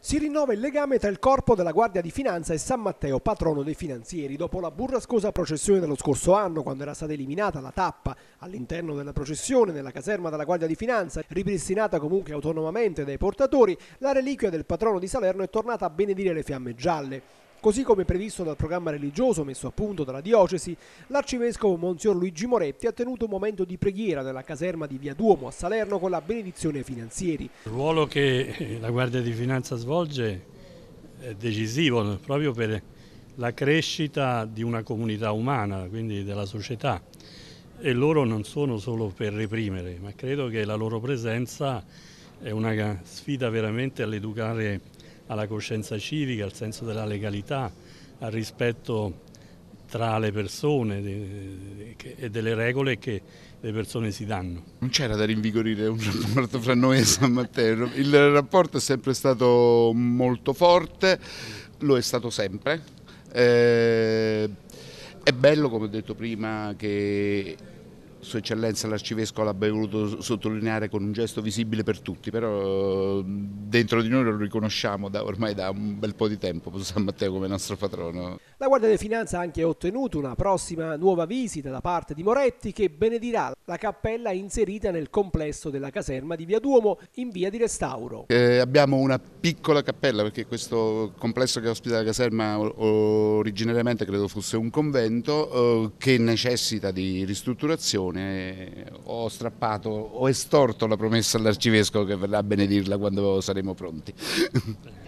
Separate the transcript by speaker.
Speaker 1: si rinnova il legame tra il corpo della Guardia di Finanza e San Matteo, patrono dei finanzieri, dopo la burrascosa processione dello scorso anno, quando era stata eliminata la tappa all'interno della processione nella caserma della Guardia di Finanza, ripristinata comunque autonomamente dai portatori, la reliquia del patrono di Salerno è tornata a benedire le fiamme gialle. Così come previsto dal programma religioso messo a punto dalla diocesi, l'arcivescovo Monsignor Luigi Moretti ha tenuto un momento di preghiera nella caserma di Via Duomo a Salerno con la benedizione ai finanzieri.
Speaker 2: Il ruolo che eh, la Guardia di Finanza svolge è decisivo proprio per la crescita di una comunità umana, quindi della società. E loro non sono solo per reprimere, ma credo che la loro presenza è una sfida veramente all'educare alla coscienza civica, al senso della legalità, al rispetto tra le persone e delle regole che le persone si danno. Non c'era da rinvigorire
Speaker 3: un rapporto fra noi e San Matteo, il rapporto è sempre stato molto forte, lo è stato sempre. Eh, è bello, come ho detto prima, che sua Eccellenza l'Arcivescovo l'abbia voluto sottolineare con un gesto visibile per tutti, però dentro di noi lo riconosciamo da, ormai da un bel po' di tempo, San Matteo come nostro patrono.
Speaker 1: La Guardia di Finanza ha anche ottenuto una prossima nuova visita da parte di Moretti che benedirà la cappella inserita nel complesso della caserma di Via Duomo in via di restauro.
Speaker 3: Eh, abbiamo una piccola cappella perché questo complesso che ospita la caserma originariamente credo fosse un convento eh, che necessita di ristrutturazione Leone, ho strappato, ho estorto la promessa all'arcivescovo che verrà a benedirla quando saremo pronti.